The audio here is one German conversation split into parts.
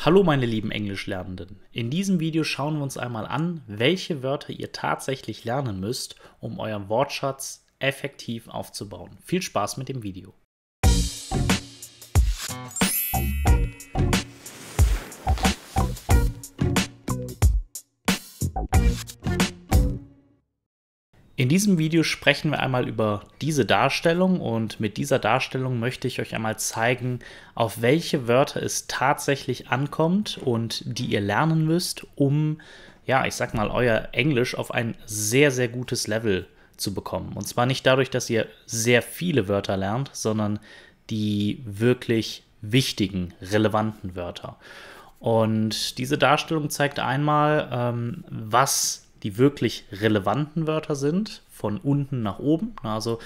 Hallo meine lieben Englischlernenden. In diesem Video schauen wir uns einmal an, welche Wörter ihr tatsächlich lernen müsst, um euren Wortschatz effektiv aufzubauen. Viel Spaß mit dem Video. In diesem Video sprechen wir einmal über diese Darstellung und mit dieser Darstellung möchte ich euch einmal zeigen, auf welche Wörter es tatsächlich ankommt und die ihr lernen müsst, um, ja, ich sag mal, euer Englisch auf ein sehr, sehr gutes Level zu bekommen. Und zwar nicht dadurch, dass ihr sehr viele Wörter lernt, sondern die wirklich wichtigen, relevanten Wörter. Und diese Darstellung zeigt einmal, ähm, was die wirklich relevanten Wörter sind, von unten nach oben. Also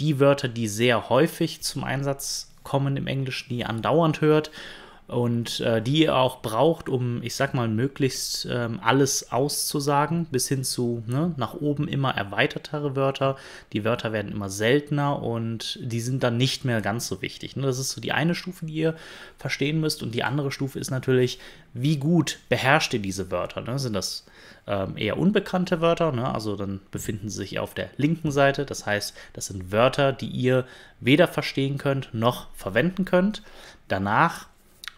die Wörter, die sehr häufig zum Einsatz kommen im Englischen, die ihr andauernd hört und äh, die ihr auch braucht, um, ich sag mal, möglichst ähm, alles auszusagen, bis hin zu ne, nach oben immer erweitertere Wörter. Die Wörter werden immer seltener und die sind dann nicht mehr ganz so wichtig. Ne? Das ist so die eine Stufe, die ihr verstehen müsst. Und die andere Stufe ist natürlich, wie gut beherrscht ihr diese Wörter? Ne? Sind das ähm, eher unbekannte Wörter? Ne? Also dann befinden sie sich auf der linken Seite. Das heißt, das sind Wörter, die ihr weder verstehen könnt noch verwenden könnt. Danach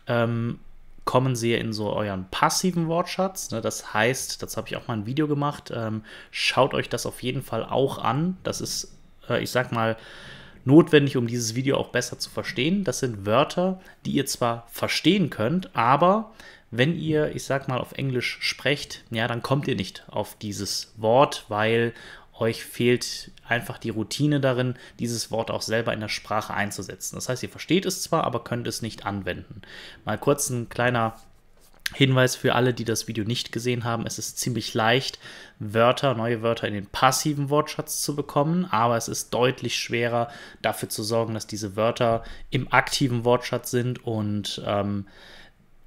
ähm, kommen sie in so euren passiven Wortschatz. Ne? Das heißt, das habe ich auch mal ein Video gemacht. Ähm, schaut euch das auf jeden Fall auch an. Das ist, äh, ich sag mal, notwendig, um dieses Video auch besser zu verstehen. Das sind Wörter, die ihr zwar verstehen könnt, aber wenn ihr, ich sag mal, auf Englisch sprecht, ja, dann kommt ihr nicht auf dieses Wort, weil euch fehlt einfach die Routine darin, dieses Wort auch selber in der Sprache einzusetzen. Das heißt, ihr versteht es zwar, aber könnt es nicht anwenden. Mal kurz ein kleiner Hinweis für alle, die das Video nicht gesehen haben, es ist ziemlich leicht, Wörter, neue Wörter in den passiven Wortschatz zu bekommen, aber es ist deutlich schwerer, dafür zu sorgen, dass diese Wörter im aktiven Wortschatz sind und ähm,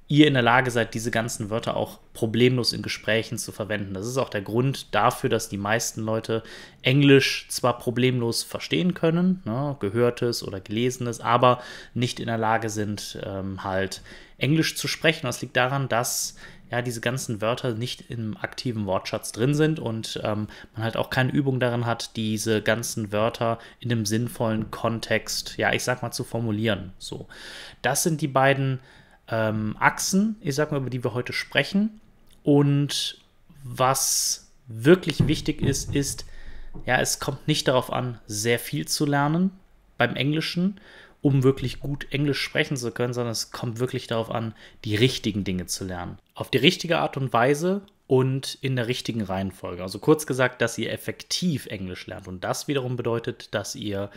ihr in der Lage seid, diese ganzen Wörter auch problemlos in Gesprächen zu verwenden. Das ist auch der Grund dafür, dass die meisten Leute Englisch zwar problemlos verstehen können, ne, gehörtes oder gelesenes, aber nicht in der Lage sind, ähm, halt Englisch zu sprechen. Das liegt daran, dass ja diese ganzen Wörter nicht im aktiven Wortschatz drin sind und ähm, man halt auch keine Übung darin hat, diese ganzen Wörter in einem sinnvollen Kontext, ja, ich sag mal, zu formulieren. So, das sind die beiden ähm, Achsen, ich sag mal, über die wir heute sprechen. Und was wirklich wichtig ist, ist, ja, es kommt nicht darauf an, sehr viel zu lernen beim Englischen, um wirklich gut Englisch sprechen zu können, sondern es kommt wirklich darauf an, die richtigen Dinge zu lernen. Auf die richtige Art und Weise und in der richtigen Reihenfolge. Also kurz gesagt, dass ihr effektiv Englisch lernt. Und das wiederum bedeutet, dass ihr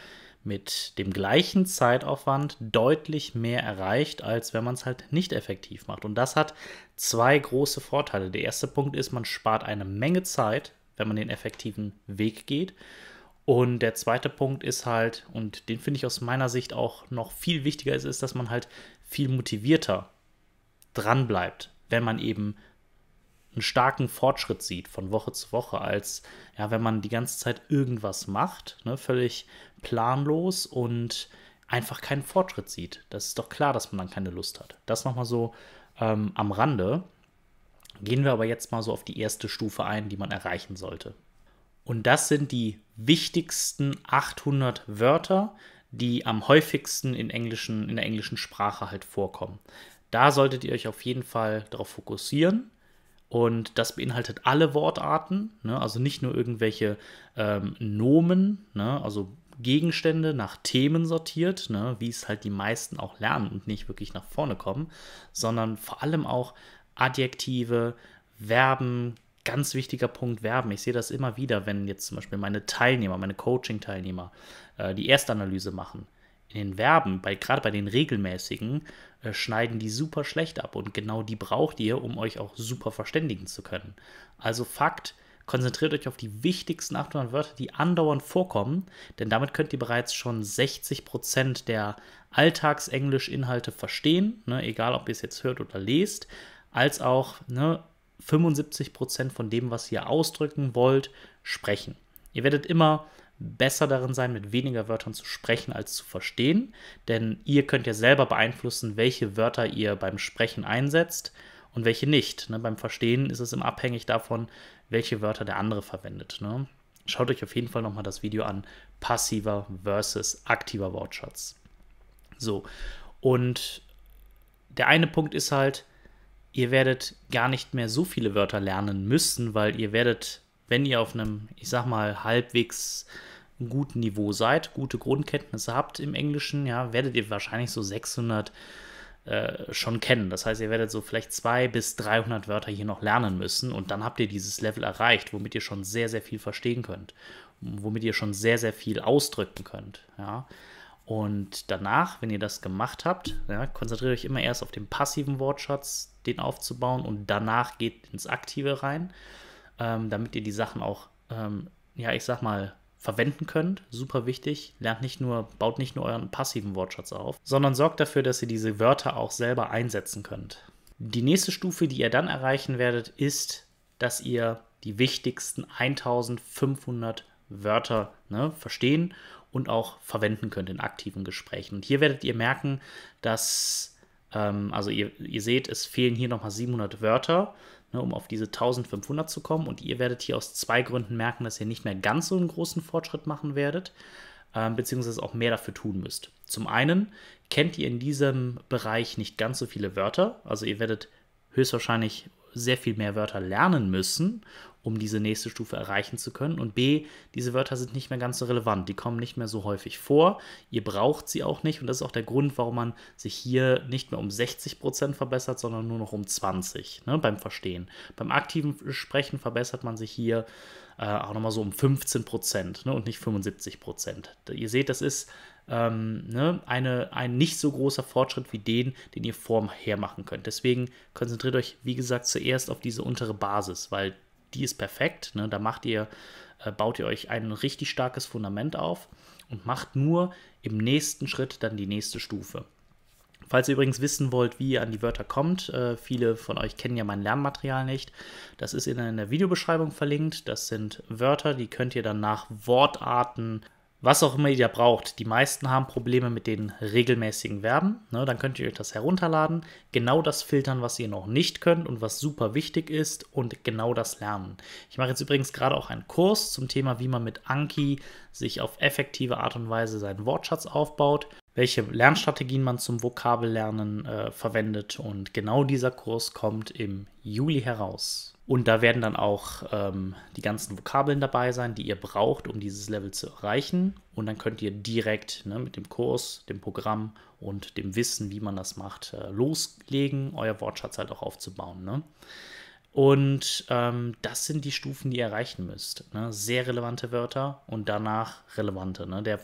mit dem gleichen Zeitaufwand deutlich mehr erreicht, als wenn man es halt nicht effektiv macht. Und das hat zwei große Vorteile. Der erste Punkt ist, man spart eine Menge Zeit, wenn man den effektiven Weg geht. Und der zweite Punkt ist halt, und den finde ich aus meiner Sicht auch noch viel wichtiger, ist, ist, dass man halt viel motivierter dranbleibt, wenn man eben einen starken Fortschritt sieht von Woche zu Woche, als ja, wenn man die ganze Zeit irgendwas macht, ne, völlig planlos und einfach keinen Fortschritt sieht. Das ist doch klar, dass man dann keine Lust hat. Das nochmal so ähm, am Rande. Gehen wir aber jetzt mal so auf die erste Stufe ein, die man erreichen sollte. Und das sind die wichtigsten 800 Wörter, die am häufigsten in, englischen, in der englischen Sprache halt vorkommen. Da solltet ihr euch auf jeden Fall darauf fokussieren und das beinhaltet alle Wortarten, ne? also nicht nur irgendwelche ähm, Nomen, ne? also Gegenstände nach Themen sortiert, ne? wie es halt die meisten auch lernen und nicht wirklich nach vorne kommen, sondern vor allem auch Adjektive, Verben, ganz wichtiger Punkt Verben. Ich sehe das immer wieder, wenn jetzt zum Beispiel meine Teilnehmer, meine Coaching-Teilnehmer äh, die Erstanalyse machen den Verben, bei, gerade bei den regelmäßigen, äh, schneiden die super schlecht ab. Und genau die braucht ihr, um euch auch super verständigen zu können. Also Fakt, konzentriert euch auf die wichtigsten 800 Wörter, die andauernd vorkommen, denn damit könnt ihr bereits schon 60% der Alltagsenglisch-Inhalte verstehen, ne, egal ob ihr es jetzt hört oder lest, als auch ne, 75% von dem, was ihr ausdrücken wollt, sprechen. Ihr werdet immer besser darin sein, mit weniger Wörtern zu sprechen als zu verstehen, denn ihr könnt ja selber beeinflussen, welche Wörter ihr beim Sprechen einsetzt und welche nicht. Ne? Beim Verstehen ist es immer abhängig davon, welche Wörter der andere verwendet. Ne? Schaut euch auf jeden Fall nochmal das Video an, passiver versus aktiver Wortschatz. So, und der eine Punkt ist halt, ihr werdet gar nicht mehr so viele Wörter lernen müssen, weil ihr werdet wenn ihr auf einem, ich sag mal, halbwegs guten Niveau seid, gute Grundkenntnisse habt im Englischen, ja, werdet ihr wahrscheinlich so 600 äh, schon kennen. Das heißt, ihr werdet so vielleicht 200 bis 300 Wörter hier noch lernen müssen und dann habt ihr dieses Level erreicht, womit ihr schon sehr, sehr viel verstehen könnt, womit ihr schon sehr, sehr viel ausdrücken könnt, ja. Und danach, wenn ihr das gemacht habt, ja, konzentriert euch immer erst auf den passiven Wortschatz, den aufzubauen und danach geht ins Aktive rein ähm, damit ihr die Sachen auch, ähm, ja, ich sag mal, verwenden könnt. Super wichtig. Lernt nicht nur, baut nicht nur euren passiven Wortschatz auf, sondern sorgt dafür, dass ihr diese Wörter auch selber einsetzen könnt. Die nächste Stufe, die ihr dann erreichen werdet, ist, dass ihr die wichtigsten 1500 Wörter ne, verstehen und auch verwenden könnt in aktiven Gesprächen. Und hier werdet ihr merken, dass, ähm, also ihr, ihr seht, es fehlen hier nochmal 700 Wörter ne, um auf diese 1500 zu kommen. Und ihr werdet hier aus zwei Gründen merken, dass ihr nicht mehr ganz so einen großen Fortschritt machen werdet, äh, beziehungsweise auch mehr dafür tun müsst. Zum einen kennt ihr in diesem Bereich nicht ganz so viele Wörter, also ihr werdet höchstwahrscheinlich sehr viel mehr Wörter lernen müssen, um diese nächste Stufe erreichen zu können. Und B, diese Wörter sind nicht mehr ganz so relevant, die kommen nicht mehr so häufig vor, ihr braucht sie auch nicht und das ist auch der Grund, warum man sich hier nicht mehr um 60% Prozent verbessert, sondern nur noch um 20% ne, beim Verstehen. Beim aktiven Sprechen verbessert man sich hier äh, auch nochmal so um 15% ne, und nicht 75%. Ihr seht, das ist ähm, ne, eine, ein nicht so großer Fortschritt wie den, den ihr vorher machen könnt. Deswegen konzentriert euch, wie gesagt, zuerst auf diese untere Basis, weil die ist perfekt. Ne? Da macht ihr, äh, baut ihr euch ein richtig starkes Fundament auf und macht nur im nächsten Schritt dann die nächste Stufe. Falls ihr übrigens wissen wollt, wie ihr an die Wörter kommt, äh, viele von euch kennen ja mein Lernmaterial nicht. Das ist in der Videobeschreibung verlinkt. Das sind Wörter, die könnt ihr dann nach Wortarten was auch immer ihr da braucht. Die meisten haben Probleme mit den regelmäßigen Verben. Ne? Dann könnt ihr euch das herunterladen, genau das filtern, was ihr noch nicht könnt und was super wichtig ist und genau das lernen. Ich mache jetzt übrigens gerade auch einen Kurs zum Thema, wie man mit Anki sich auf effektive Art und Weise seinen Wortschatz aufbaut welche Lernstrategien man zum Vokabellernen äh, verwendet. Und genau dieser Kurs kommt im Juli heraus. Und da werden dann auch ähm, die ganzen Vokabeln dabei sein, die ihr braucht, um dieses Level zu erreichen. Und dann könnt ihr direkt ne, mit dem Kurs, dem Programm und dem Wissen, wie man das macht, äh, loslegen, euer Wortschatz halt auch aufzubauen. Ne? Und ähm, das sind die Stufen, die ihr erreichen müsst. Ne? Sehr relevante Wörter und danach relevante. Ne? Der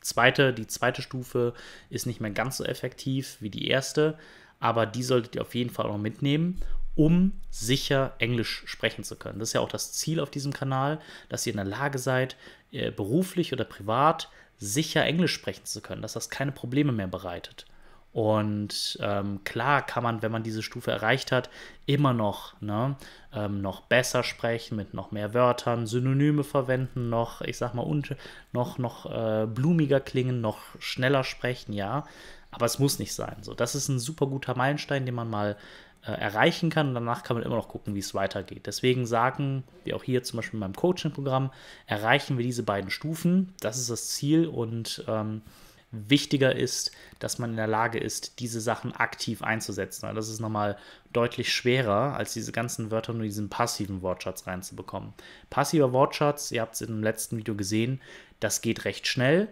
zweite, die zweite Stufe ist nicht mehr ganz so effektiv wie die erste, aber die solltet ihr auf jeden Fall auch mitnehmen, um sicher Englisch sprechen zu können. Das ist ja auch das Ziel auf diesem Kanal, dass ihr in der Lage seid, äh, beruflich oder privat sicher Englisch sprechen zu können, dass das keine Probleme mehr bereitet. Und ähm, klar kann man, wenn man diese Stufe erreicht hat, immer noch, ne, ähm, noch besser sprechen, mit noch mehr Wörtern, Synonyme verwenden, noch, ich sag mal, und, noch, noch äh, blumiger klingen, noch schneller sprechen, ja. Aber es muss nicht sein. So, das ist ein super guter Meilenstein, den man mal äh, erreichen kann. Und danach kann man immer noch gucken, wie es weitergeht. Deswegen sagen wir auch hier zum Beispiel in meinem Coaching-Programm, erreichen wir diese beiden Stufen. Das ist das Ziel und ähm, wichtiger ist, dass man in der Lage ist, diese Sachen aktiv einzusetzen. Das ist nochmal deutlich schwerer, als diese ganzen Wörter nur in diesen passiven Wortschatz reinzubekommen. Passiver Wortschatz, ihr habt es im letzten Video gesehen, das geht recht schnell,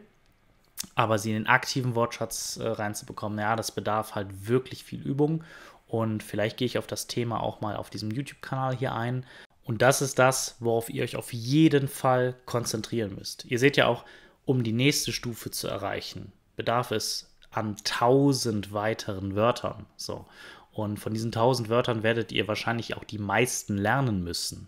aber sie in den aktiven Wortschatz äh, reinzubekommen, ja, das bedarf halt wirklich viel Übung. Und vielleicht gehe ich auf das Thema auch mal auf diesem YouTube-Kanal hier ein. Und das ist das, worauf ihr euch auf jeden Fall konzentrieren müsst. Ihr seht ja auch, um die nächste Stufe zu erreichen, bedarf es an tausend weiteren Wörtern. So. Und von diesen tausend Wörtern werdet ihr wahrscheinlich auch die meisten lernen müssen,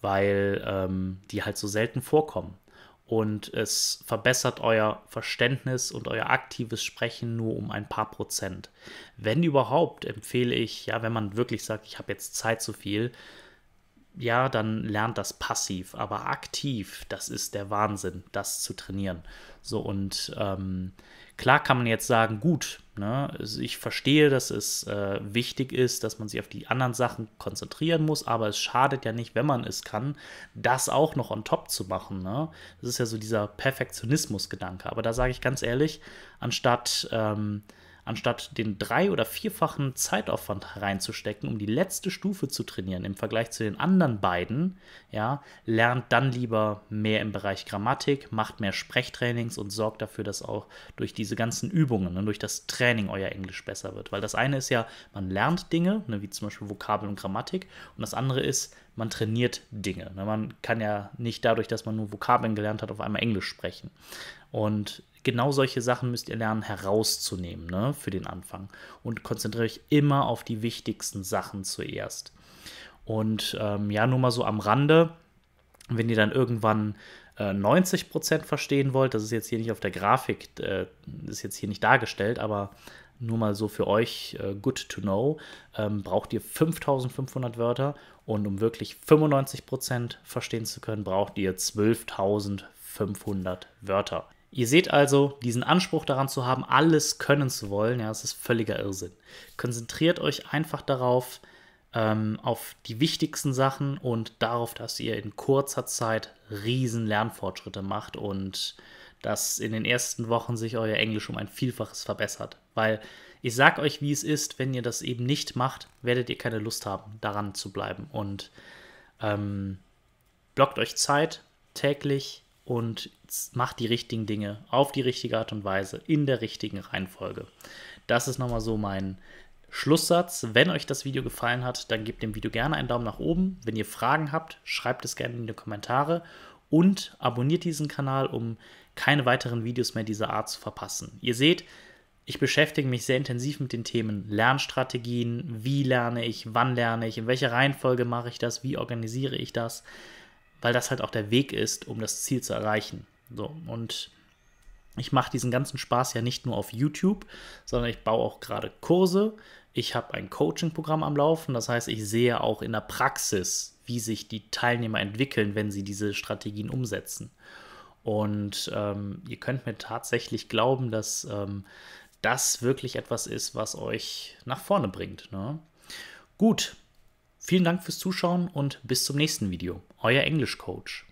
weil ähm, die halt so selten vorkommen. Und es verbessert euer Verständnis und euer aktives Sprechen nur um ein paar Prozent. Wenn überhaupt, empfehle ich, ja, wenn man wirklich sagt, ich habe jetzt Zeit zu viel, ja, dann lernt das passiv, aber aktiv, das ist der Wahnsinn, das zu trainieren. So und ähm, klar kann man jetzt sagen, gut, ne, ich verstehe, dass es äh, wichtig ist, dass man sich auf die anderen Sachen konzentrieren muss, aber es schadet ja nicht, wenn man es kann, das auch noch on top zu machen. Ne? Das ist ja so dieser Perfektionismus-Gedanke. Aber da sage ich ganz ehrlich, anstatt ähm, anstatt den drei- oder vierfachen Zeitaufwand reinzustecken, um die letzte Stufe zu trainieren im Vergleich zu den anderen beiden, ja, lernt dann lieber mehr im Bereich Grammatik, macht mehr Sprechtrainings und sorgt dafür, dass auch durch diese ganzen Übungen und durch das Training euer Englisch besser wird. Weil das eine ist ja, man lernt Dinge, ne, wie zum Beispiel Vokabeln und Grammatik, und das andere ist, man trainiert Dinge. Ne, man kann ja nicht dadurch, dass man nur Vokabeln gelernt hat, auf einmal Englisch sprechen. Und genau solche Sachen müsst ihr lernen herauszunehmen ne, für den Anfang. Und konzentriere euch immer auf die wichtigsten Sachen zuerst. Und ähm, ja, nur mal so am Rande, wenn ihr dann irgendwann 90% äh, verstehen wollt, das ist jetzt hier nicht auf der Grafik, äh, ist jetzt hier nicht dargestellt, aber nur mal so für euch äh, good to know, ähm, braucht ihr 5500 Wörter und um wirklich 95% verstehen zu können, braucht ihr 12.500 Wörter. Ihr seht also, diesen Anspruch daran zu haben, alles können zu wollen, ja, das ist völliger Irrsinn. Konzentriert euch einfach darauf, ähm, auf die wichtigsten Sachen und darauf, dass ihr in kurzer Zeit riesen Lernfortschritte macht und dass in den ersten Wochen sich euer Englisch um ein Vielfaches verbessert. Weil ich sag euch, wie es ist, wenn ihr das eben nicht macht, werdet ihr keine Lust haben, daran zu bleiben. Und ähm, blockt euch Zeit täglich und macht die richtigen Dinge auf die richtige Art und Weise in der richtigen Reihenfolge. Das ist nochmal so mein Schlusssatz. Wenn euch das Video gefallen hat, dann gebt dem Video gerne einen Daumen nach oben. Wenn ihr Fragen habt, schreibt es gerne in die Kommentare und abonniert diesen Kanal, um keine weiteren Videos mehr dieser Art zu verpassen. Ihr seht, ich beschäftige mich sehr intensiv mit den Themen Lernstrategien, wie lerne ich, wann lerne ich, in welcher Reihenfolge mache ich das, wie organisiere ich das weil das halt auch der Weg ist, um das Ziel zu erreichen. So, und ich mache diesen ganzen Spaß ja nicht nur auf YouTube, sondern ich baue auch gerade Kurse. Ich habe ein Coaching-Programm am Laufen, das heißt, ich sehe auch in der Praxis, wie sich die Teilnehmer entwickeln, wenn sie diese Strategien umsetzen. Und ähm, ihr könnt mir tatsächlich glauben, dass ähm, das wirklich etwas ist, was euch nach vorne bringt. Ne? Gut, Vielen Dank fürs Zuschauen und bis zum nächsten Video. Euer Englisch Coach.